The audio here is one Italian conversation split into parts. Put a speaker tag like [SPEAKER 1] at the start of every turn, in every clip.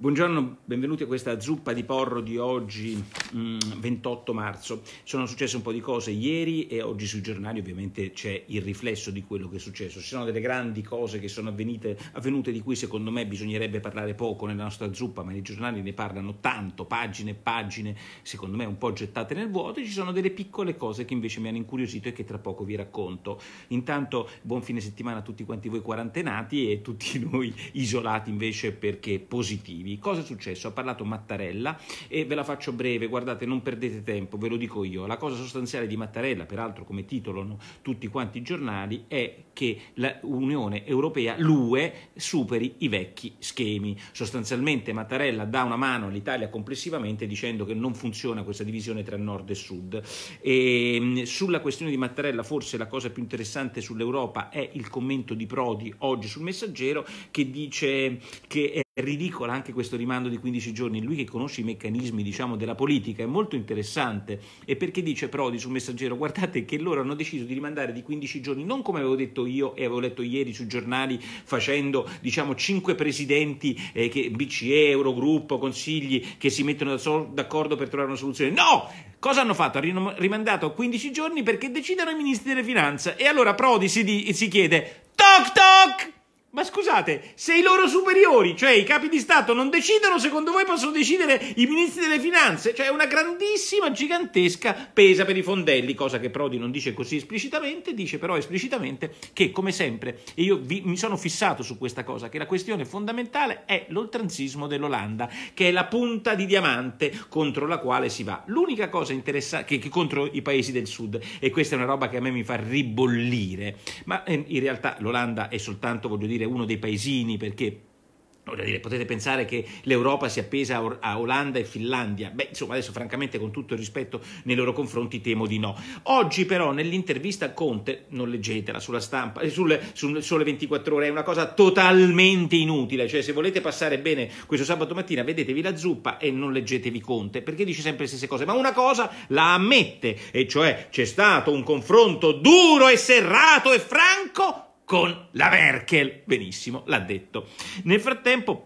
[SPEAKER 1] Buongiorno, benvenuti a questa zuppa di porro di oggi 28 mm, marzo. Sono successe un po' di cose ieri e oggi sui giornali ovviamente c'è il riflesso di quello che è successo. Ci sono delle grandi cose che sono avvenite, avvenute di cui secondo me bisognerebbe parlare poco nella nostra zuppa, ma i giornali ne parlano tanto, pagine e pagine, secondo me un po' gettate nel vuoto. E ci sono delle piccole cose che invece mi hanno incuriosito e che tra poco vi racconto. Intanto buon fine settimana a tutti quanti voi quarantenati e tutti noi isolati invece perché positivi. Cosa è successo? Ha parlato Mattarella e ve la faccio breve. Guardate guardate, non perdete tempo, ve lo dico io. La cosa sostanziale di Mattarella, peraltro come titolano tutti quanti i giornali, è che l'Unione Europea, l'UE, superi i vecchi schemi. Sostanzialmente Mattarella dà una mano all'Italia complessivamente dicendo che non funziona questa divisione tra nord e sud. E ehm, sulla questione di Mattarella forse la cosa più interessante sull'Europa è il commento di Prodi oggi sul messaggero che dice che... È ridicola anche questo rimando di 15 giorni, lui che conosce i meccanismi diciamo, della politica, è molto interessante, e perché dice Prodi sul messaggero, guardate che loro hanno deciso di rimandare di 15 giorni, non come avevo detto io e avevo letto ieri sui giornali facendo diciamo 5 presidenti eh, che, BCE, Eurogruppo, consigli che si mettono d'accordo per trovare una soluzione, no! Cosa hanno fatto? Hanno rimandato a 15 giorni perché decidono i ministri delle finanze. E allora Prodi si, di, si chiede: Toc toc! Ma scusate, se i loro superiori, cioè i capi di Stato, non decidono, secondo voi possono decidere i ministri delle finanze? Cioè una grandissima, gigantesca pesa per i fondelli, cosa che Prodi non dice così esplicitamente, dice però esplicitamente che, come sempre, e io vi, mi sono fissato su questa cosa, che la questione fondamentale è l'oltranzismo dell'Olanda, che è la punta di diamante contro la quale si va. L'unica cosa interessante, che, che contro i paesi del sud, e questa è una roba che a me mi fa ribollire, ma ehm, in realtà l'Olanda è soltanto, voglio dire, dire uno dei paesini perché Dire, potete pensare che l'Europa sia appesa a Olanda e Finlandia? Beh, insomma, adesso francamente con tutto il rispetto nei loro confronti temo di no. Oggi però nell'intervista a Conte, non leggetela sulla stampa, eh, sul, sul sole 24 ore, è una cosa totalmente inutile, cioè se volete passare bene questo sabato mattina vedetevi la zuppa e non leggetevi Conte, perché dice sempre le stesse cose, ma una cosa la ammette, e cioè c'è stato un confronto duro e serrato e franco con la Merkel. Benissimo, l'ha detto. Nel frattempo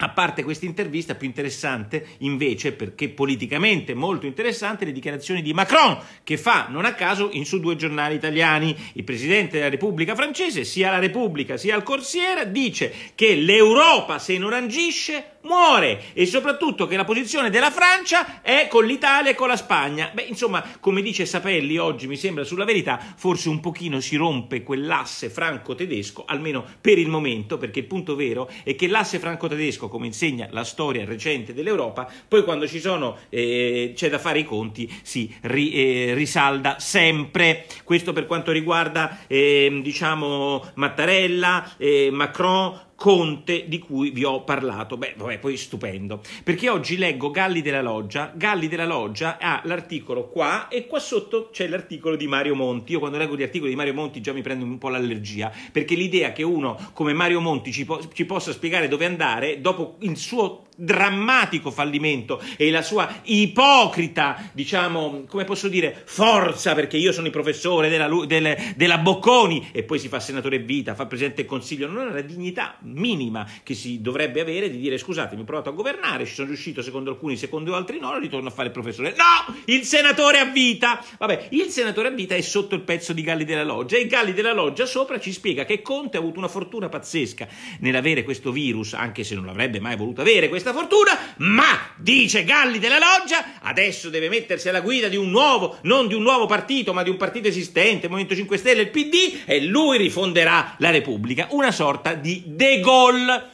[SPEAKER 1] a parte questa intervista, più interessante invece, perché politicamente molto interessante, le dichiarazioni di Macron, che fa non a caso in su due giornali italiani. Il presidente della Repubblica francese, sia la Repubblica sia il Corsiera, dice che l'Europa, se non agisce, muore e soprattutto che la posizione della Francia è con l'Italia e con la Spagna. Beh, insomma, come dice Sapelli oggi, mi sembra sulla verità, forse un pochino si rompe quell'asse franco-tedesco, almeno per il momento, perché il punto vero è che l'asse franco-tedesco, come insegna la storia recente dell'Europa, poi quando ci sono, eh, c'è da fare i conti, si ri, eh, risalda sempre. Questo per quanto riguarda, eh, diciamo, Mattarella, eh, Macron, Conte di cui vi ho parlato. Beh, vabbè, poi stupendo. Perché oggi leggo Galli della Loggia. Galli della Loggia ha l'articolo qua e qua sotto c'è l'articolo di Mario Monti. Io quando leggo gli articoli di Mario Monti già mi prendo un po' l'allergia, perché l'idea che uno come Mario Monti ci, po- ci possa spiegare dove andare, dopo il suo drammatico fallimento e la sua ipocrita, diciamo, come posso dire, forza, perché io sono il professore della, della, della Bocconi e poi si fa senatore vita, fa presidente del Consiglio, non è la dignità minima che si dovrebbe avere di dire scusate, mi ho provato a governare, ci sono riuscito secondo alcuni, secondo altri no, ritorno a fare il professore. No, il senatore a vita! Vabbè, il senatore a vita è sotto il pezzo di Galli della Loggia e Galli della Loggia sopra ci spiega che Conte ha avuto una fortuna pazzesca nell'avere questo virus, anche se non l'avrebbe mai voluto avere questa questa fortuna, ma, dice Galli della Loggia, adesso deve mettersi alla guida di un nuovo, non di un nuovo partito, ma di un partito esistente, Movimento 5 Stelle, il PD, e lui rifonderà la Repubblica, una sorta di De Gaulle.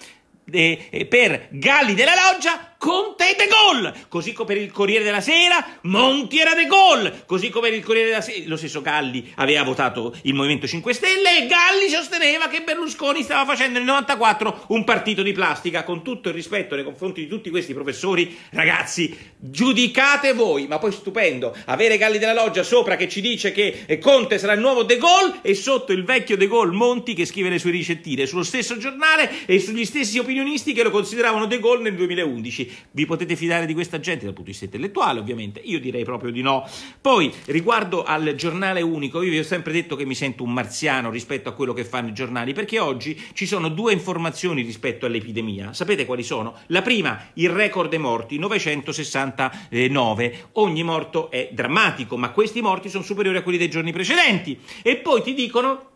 [SPEAKER 1] Eh, per Galli della Loggia Conte e De Gaulle, così come per il Corriere della Sera Monti era De Gaulle, così come per il Corriere della Sera lo stesso Galli aveva votato il Movimento 5 Stelle e Galli sosteneva che Berlusconi stava facendo nel 94 un partito di plastica, con tutto il rispetto nei confronti di tutti questi professori, ragazzi, giudicate voi, ma poi stupendo, avere Galli della Loggia sopra che ci dice che eh, Conte sarà il nuovo De Gaulle e sotto il vecchio De Gaulle Monti che scrive le sue ricettine sullo stesso giornale e sugli stessi opinionisti che lo consideravano De Gaulle nel 2011 vi potete fidare di questa gente dal punto di vista intellettuale, ovviamente? Io direi proprio di no. Poi, riguardo al giornale unico, io vi ho sempre detto che mi sento un marziano rispetto a quello che fanno i giornali, perché oggi ci sono due informazioni rispetto all'epidemia. Sapete quali sono? La prima, il record dei morti, 969. Ogni morto è drammatico, ma questi morti sono superiori a quelli dei giorni precedenti. E poi ti dicono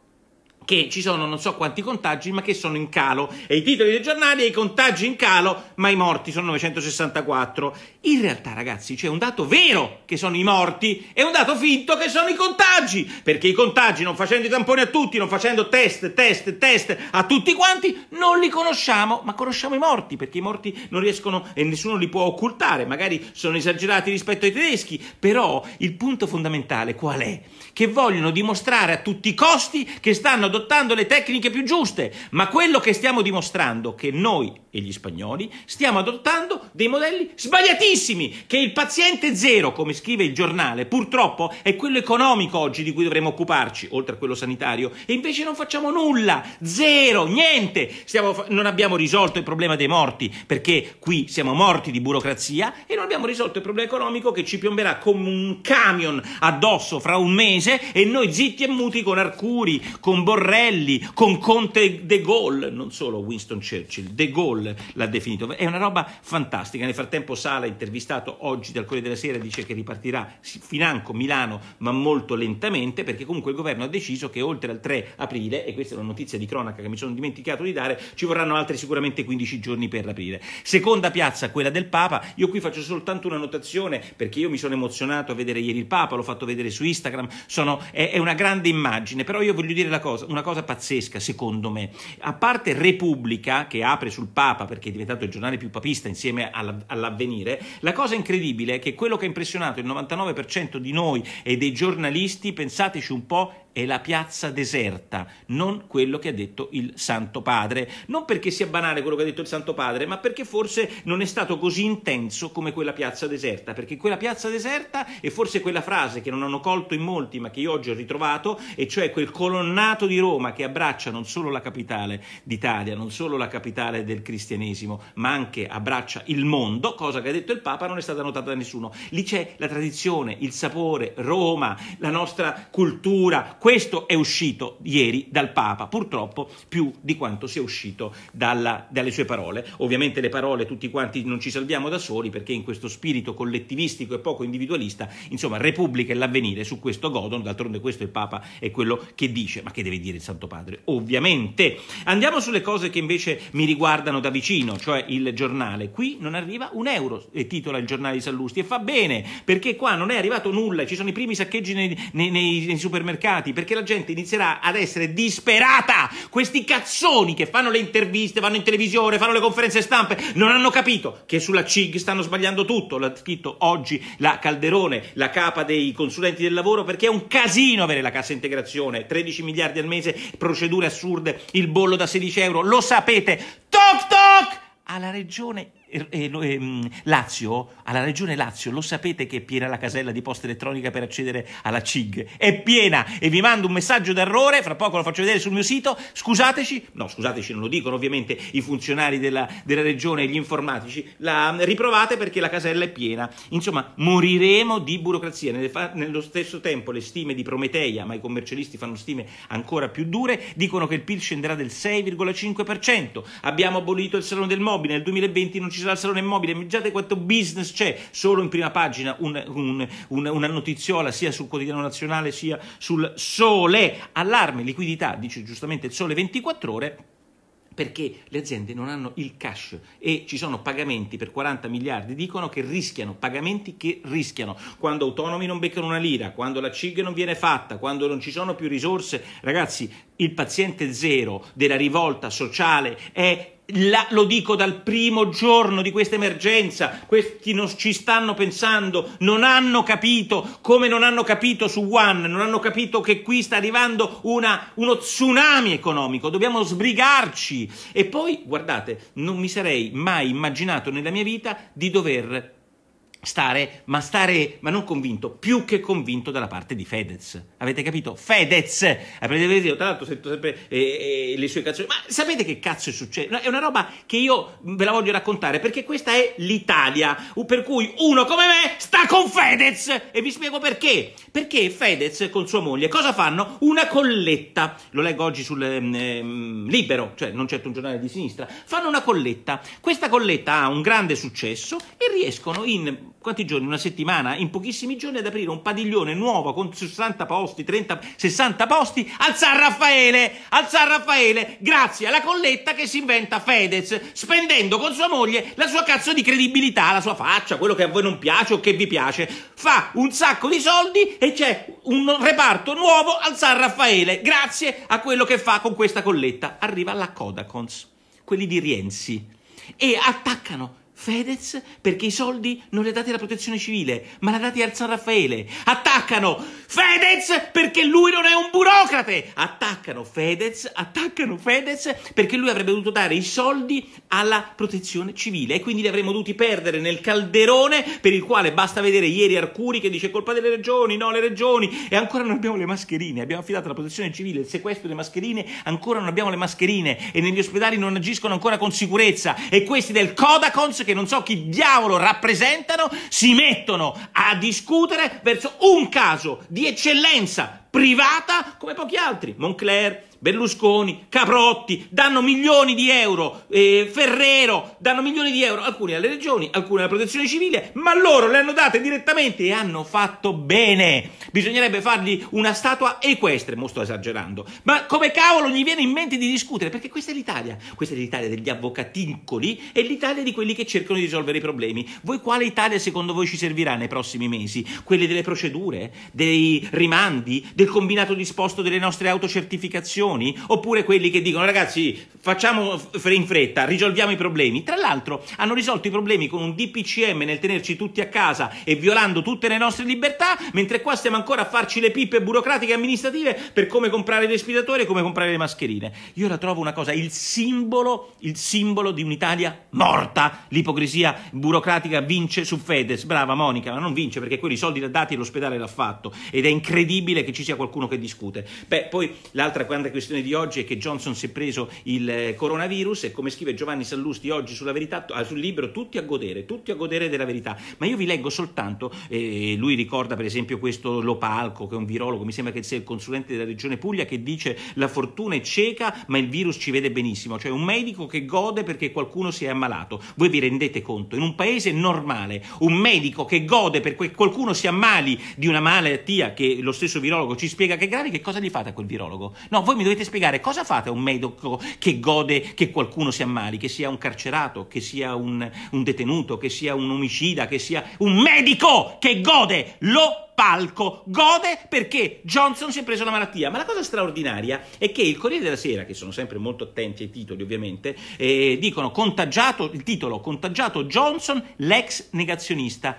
[SPEAKER 1] che ci sono non so quanti contagi, ma che sono in calo. E i titoli dei giornali, i contagi in calo, ma i morti sono 964. In realtà, ragazzi, c'è un dato vero che sono i morti e un dato finto che sono i contagi, perché i contagi, non facendo i tamponi a tutti, non facendo test, test, test a tutti quanti, non li conosciamo, ma conosciamo i morti, perché i morti non riescono e nessuno li può occultare, magari sono esagerati rispetto ai tedeschi, però il punto fondamentale qual è? Che vogliono dimostrare a tutti i costi che stanno adottando le tecniche più giuste, ma quello che stiamo dimostrando, è che noi e gli spagnoli stiamo adottando dei modelli sbagliatissimi tantissimi che il paziente zero, come scrive il giornale, purtroppo è quello economico oggi di cui dovremmo occuparci, oltre a quello sanitario, e invece non facciamo nulla, zero, niente, Stiamo, non abbiamo risolto il problema dei morti, perché qui siamo morti di burocrazia e non abbiamo risolto il problema economico che ci piomberà come un camion addosso fra un mese e noi zitti e muti con Arcuri, con Borrelli, con Conte De Gaulle, non solo Winston Churchill, De Gaulle l'ha definito, è una roba fantastica, nel frattempo sale il intervistato oggi dal Corriere della Sera, dice che ripartirà financo Milano ma molto lentamente perché comunque il governo ha deciso che oltre al 3 aprile, e questa è una notizia di cronaca che mi sono dimenticato di dare, ci vorranno altri sicuramente 15 giorni per aprire. Seconda piazza, quella del Papa, io qui faccio soltanto una notazione perché io mi sono emozionato a vedere ieri il Papa, l'ho fatto vedere su Instagram, sono, è, è, una grande immagine, però io voglio dire cosa, una cosa pazzesca secondo me, a parte Repubblica che apre sul Papa perché è diventato il giornale più papista insieme all'avvenire, la cosa incredibile è che quello che ha impressionato il 99% di noi e dei giornalisti, pensateci un po', è la piazza deserta, non quello che ha detto il Santo Padre. Non perché sia banale quello che ha detto il Santo Padre, ma perché forse non è stato così intenso come quella piazza deserta, perché quella piazza deserta è forse quella frase che non hanno colto in molti, ma che io oggi ho ritrovato, e cioè quel colonnato di Roma che abbraccia non solo la capitale d'Italia, non solo la capitale del cristianesimo, ma anche abbraccia il mondo, cosa che ha detto il Papa non è stata notata da nessuno. Lì c'è la tradizione, il sapore, Roma, la nostra cultura, questo è uscito ieri dal Papa, purtroppo più di quanto sia uscito dalla, dalle sue parole. Ovviamente le parole tutti quanti non ci salviamo da soli perché in questo spirito collettivistico e poco individualista, insomma, Repubblica e l'avvenire su questo godono, d'altronde questo il Papa è quello che dice, ma che deve dire il Santo Padre? Ovviamente. Andiamo sulle cose che invece mi riguardano da vicino, cioè il giornale. Qui non arriva un euro, eh, titola il giornale di Sallusti, e fa bene, perché qua non è arrivato nulla, ci sono i primi saccheggi nei, nei, nei supermercati, perché la gente inizierà ad essere disperata. Questi cazzoni che fanno le interviste, vanno in televisione, fanno le conferenze stampe, non hanno capito che sulla CIG stanno sbagliando tutto. L'ha scritto oggi la Calderone, la capa dei consulenti del lavoro, perché è un casino avere la cassa integrazione, 13 miliardi al mese, procedure assurde, il bollo da 16 euro, lo sapete. Toc toc! Alla regione Ehm, Lazio, alla regione Lazio, lo sapete che è piena la casella di posta elettronica per accedere alla CIG? È piena e vi mando un messaggio d'errore, fra poco lo faccio vedere sul mio sito, scusateci, no scusateci non lo dicono ovviamente i funzionari della, della regione e gli informatici, la mm, riprovate perché la casella è piena. Insomma, moriremo di burocrazia, nello stesso tempo le stime di Prometeia, ma i commercialisti fanno stime ancora più dure, dicono che il PIL scenderà del 6,5%, abbiamo abolito il salone del mobile, nel 2020 non ci ci sarà il salone immobile, immaginate quanto business c'è, solo in prima pagina un, un, un, una notiziola sia sul quotidiano nazionale sia sul sole, allarme, liquidità, dice giustamente il sole 24 ore perché le aziende non hanno il cash e ci sono pagamenti per 40 miliardi, dicono che rischiano, pagamenti che rischiano, quando autonomi non beccano una lira, quando la CIG non viene fatta, quando non ci sono più risorse, ragazzi, il paziente zero della rivolta sociale è la, lo dico dal primo giorno di questa emergenza, questi non ci stanno pensando, non hanno capito, come non hanno capito su One, non hanno capito che qui sta arrivando una, uno tsunami economico, dobbiamo sbrigarci. E poi, guardate, non mi sarei mai immaginato nella mia vita di dover stare, ma stare, ma non convinto, più che convinto dalla parte di Fedez. Avete capito? Fedez! Io tra l'altro sento sempre eh, eh, le sue canzoni, ma sapete che cazzo è successo? No, è una roba che io ve la voglio raccontare, perché questa è l'Italia, per cui uno come me sta con Fedez! E vi spiego perché. Perché Fedez con sua moglie cosa fanno? Una colletta, lo leggo oggi sul eh, Libero, cioè non certo un giornale di sinistra, fanno una colletta. Questa colletta ha un grande successo e riescono in quanti giorni? Una settimana? In pochissimi giorni ad aprire un padiglione nuovo con 60 posti, 30, 60 posti al San Raffaele, al San Raffaele, grazie alla colletta che si inventa Fedez, spendendo con sua moglie la sua cazzo di credibilità, la sua faccia, quello che a voi non piace o che vi piace. Fa un sacco di soldi e c'è un reparto nuovo al San Raffaele, grazie a quello che fa con questa colletta. Arriva la Kodakons, quelli di Rienzi, e attaccano Fedez perché i soldi non li ha dati alla protezione civile, ma li ha dati al San Raffaele. Attaccano Fedez perché lui non è un burocrate. Attaccano Fedez, attaccano Fedez perché lui avrebbe dovuto dare i soldi alla protezione civile e quindi li avremmo dovuti perdere nel calderone per il quale basta vedere ieri Arcuri che dice colpa delle regioni, no le regioni e ancora non abbiamo le mascherine, abbiamo affidato alla protezione civile il sequestro delle mascherine, ancora non abbiamo le mascherine e negli ospedali non agiscono ancora con sicurezza e questi del Codacons che non so chi diavolo rappresentano si mettono a discutere verso un caso di eccellenza privata come pochi altri. Moncler, Berlusconi, Caprotti danno milioni di euro, eh, Ferrero danno milioni di euro, alcuni alle regioni, alcuni alla protezione civile, ma loro le hanno date direttamente e hanno fatto bene. Bisognerebbe fargli una statua equestre, mo sto esagerando, ma come cavolo gli viene in mente di discutere? Perché questa è l'Italia, questa è l'Italia degli avvocatincoli e l'Italia di quelli che cercano di risolvere i problemi. Voi quale Italia secondo voi ci servirà nei prossimi mesi? Quelle delle procedure, dei rimandi, del combinato disposto delle nostre autocertificazioni? soluzioni? Oppure quelli che dicono ragazzi facciamo in fretta, risolviamo i problemi? Tra l'altro hanno risolto i problemi con un DPCM nel tenerci tutti a casa e violando tutte le nostre libertà, mentre qua stiamo ancora a farci le pippe burocratiche e amministrative per come comprare i respiratori e come comprare le mascherine. Io la trovo una cosa, il simbolo, il simbolo di un'Italia morta. L'ipocrisia burocratica vince su Fedez, brava Monica, ma non vince perché quelli soldi da dati e l'ospedale l'ha fatto ed è incredibile che ci sia qualcuno che discute. Beh, poi l'altra grande questione questione di oggi è che Johnson si è preso il eh, coronavirus e come scrive Giovanni Sallusti oggi sulla verità, ah, sul libro, tutti a godere, tutti a godere della verità. Ma io vi leggo soltanto, eh, lui ricorda per esempio questo Lopalco, che è un virologo, mi sembra che sia il consulente della regione Puglia, che dice la fortuna è cieca ma il virus ci vede benissimo, cioè un medico che gode perché qualcuno si è ammalato. Voi vi rendete conto? In un paese normale, un medico che gode perché qualcuno si ammali di una malattia che lo stesso virologo ci spiega che è grave, che cosa gli fate a quel virologo? No, voi mi dovete spiegare cosa fate a un medico che gode che qualcuno si ammali, che sia un carcerato, che sia un, un detenuto, che sia un omicida, che sia un medico che gode, lo palco, gode perché Johnson si è preso la malattia. Ma la cosa straordinaria è che il Corriere della Sera, che sono sempre molto attenti ai titoli ovviamente, eh, dicono contagiato, il titolo, contagiato Johnson, l'ex negazionista.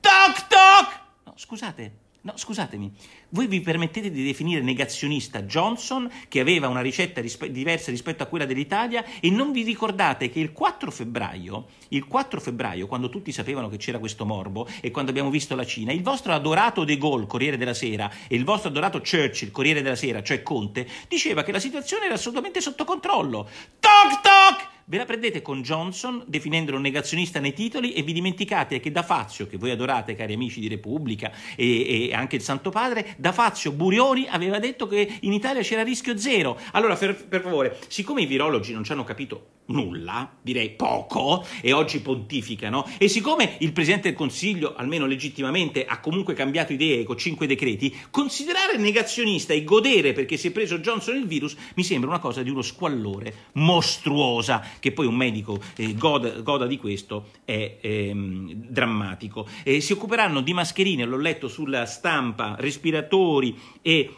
[SPEAKER 1] Toc toc! No, scusate, no, scusatemi. Voi vi permettete di definire negazionista Johnson, che aveva una ricetta rispe- diversa rispetto a quella dell'Italia, e non vi ricordate che il 4 febbraio, il 4 febbraio, quando tutti sapevano che c'era questo morbo e quando abbiamo visto la Cina, il vostro adorato De Gaulle, Corriere della Sera, e il vostro adorato Churchill, Corriere della Sera, cioè Conte, diceva che la situazione era assolutamente sotto controllo. Toc toc! Ve la prendete con Johnson definendolo negazionista nei titoli e vi dimenticate che da Fazio, che voi adorate cari amici di Repubblica e, e anche il Santo Padre, da Fazio Burioni aveva detto che in Italia c'era rischio zero. Allora per, per favore, siccome i virologi non ci hanno capito nulla, direi poco, e oggi pontificano, e siccome il Presidente del Consiglio, almeno legittimamente, ha comunque cambiato idee con cinque decreti, considerare negazionista e godere perché si è preso Johnson il virus mi sembra una cosa di uno squallore mostruosa che poi un medico eh, goda, goda, di questo è ehm, drammatico. Eh, si occuperanno di mascherine, l'ho letto sulla stampa, respiratori e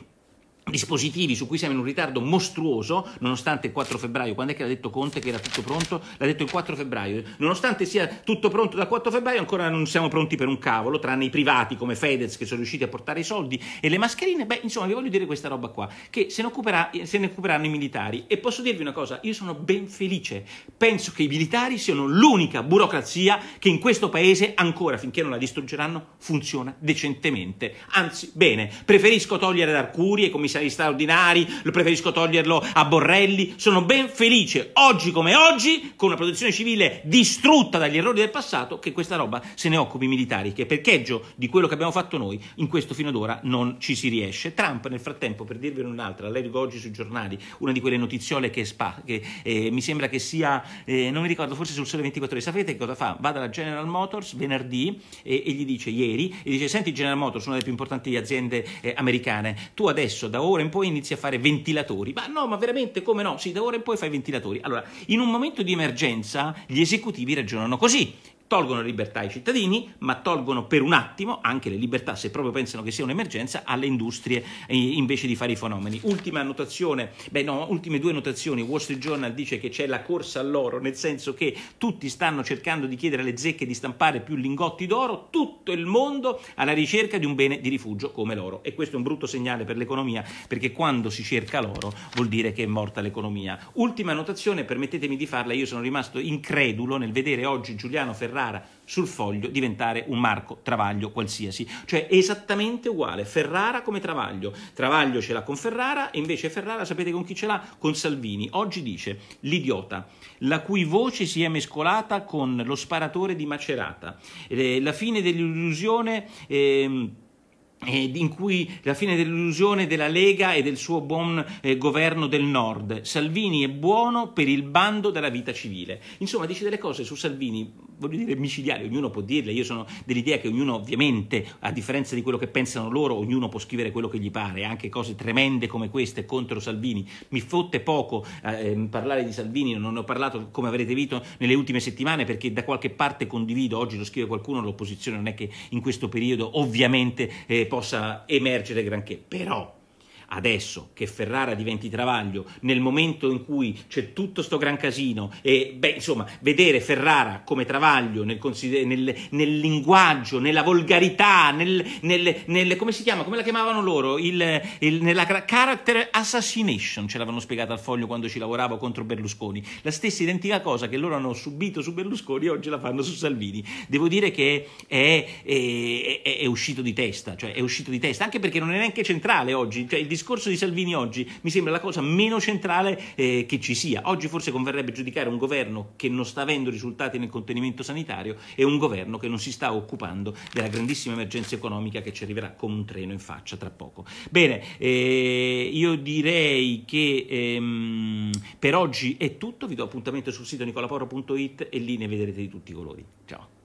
[SPEAKER 1] dispositivi su cui siamo in un ritardo mostruoso, nonostante il 4 febbraio, quando è che l'ha detto Conte che era tutto pronto? L'ha detto il 4 febbraio, nonostante sia tutto pronto dal 4 febbraio ancora non siamo pronti per un cavolo, tranne i privati come Fedez che sono riusciti a portare i soldi e le mascherine, beh insomma vi voglio dire questa roba qua, che se ne, occuperà, se ne occuperanno i militari e posso dirvi una cosa, io sono ben felice, penso che i militari siano l'unica burocrazia che in questo paese ancora finché non la distruggeranno funziona decentemente, anzi bene, preferisco togliere da Arcuri e commissari commissari straordinari, lo preferisco toglierlo a Borrelli. Sono ben felice, oggi come oggi, con una protezione civile distrutta dagli errori del passato, che questa roba se ne occupi i militari, che per peggio di quello che abbiamo fatto noi, in questo fino ad ora non ci si riesce. Trump, nel frattempo, per dirvene un'altra, la leggo oggi sui giornali, una di quelle notiziole che, spa, che eh, mi sembra che sia, eh, non mi ricordo, forse sul Sole 24 Ore, sapete cosa fa? Va dalla General Motors venerdì e, e gli dice ieri, e dice, senti General Motors, una delle più importanti aziende eh, americane, tu adesso da ora ora in poi inizi a fare ventilatori. Ma no, ma veramente come no? Sì, da ora in poi fai ventilatori. Allora, in un momento di emergenza gli esecutivi ragionano così tolgono libertà ai cittadini, ma tolgono per un attimo anche le libertà, se proprio pensano che sia un'emergenza, alle industrie eh, invece di fare i fenomeni. Ultima annotazione, beh no, ultime due notazioni, Wall Street Journal dice che c'è la corsa all'oro, nel senso che tutti stanno cercando di chiedere alle zecche di stampare più lingotti d'oro, tutto il mondo alla ricerca di un bene di rifugio come l'oro e questo è un brutto segnale per l'economia perché quando si cerca l'oro vuol dire che è morta l'economia. Ultima notazione, permettetemi di farla, io sono rimasto incredulo nel vedere oggi Giuliano Ferrari Ferrara sul foglio diventare un Marco Travaglio qualsiasi, cioè esattamente uguale, Ferrara come Travaglio, Travaglio ce l'ha con Ferrara e invece Ferrara sapete con chi ce l'ha? Con Salvini, oggi dice l'idiota, la cui voce si è mescolata con lo sparatore di Macerata, eh, la fine dell'illusione... Ehm, eh, in cui la fine dell'illusione della Lega e del suo buon eh, governo del Nord. Salvini è buono per il bando della vita civile. Insomma, dice delle cose su Salvini voglio dire, micidiale, ognuno può dirle, io sono dell'idea che ognuno ovviamente, a differenza di quello che pensano loro, ognuno può scrivere quello che gli pare, anche cose tremende come queste contro Salvini, mi fotte poco eh, ehm, parlare di Salvini, non ne ho parlato come avrete visto nelle ultime settimane perché da qualche parte condivido, oggi lo scrive qualcuno, l'opposizione non è che in questo periodo ovviamente eh, possa emergere granché, però Adesso che Ferrara diventi Travaglio, nel momento in cui c'è tutto sto gran casino, e beh, insomma, vedere Ferrara come Travaglio nel, consider- nel, nel linguaggio, nella volgarità, nel, nel, come si chiama, come la chiamavano loro, il, il, nella character assassination, ce l'avevano spiegata al foglio quando ci lavoravo contro Berlusconi, la stessa identica cosa che loro hanno subito su Berlusconi e oggi la fanno su Salvini. Devo dire che è, è, è, è uscito di testa, cioè è uscito di testa, anche perché non è neanche centrale oggi, cioè il discorso di Salvini oggi mi sembra la cosa meno centrale eh, che ci sia. Oggi forse converrebbe giudicare un governo che non sta avendo risultati nel contenimento sanitario e un governo che non si sta occupando della grandissima emergenza economica che ci arriverà con un treno in faccia tra poco. Bene, eh, io direi che ehm, per oggi è tutto, vi do appuntamento sul sito nicolaporo.it e lì ne vedrete di tutti i colori. Ciao.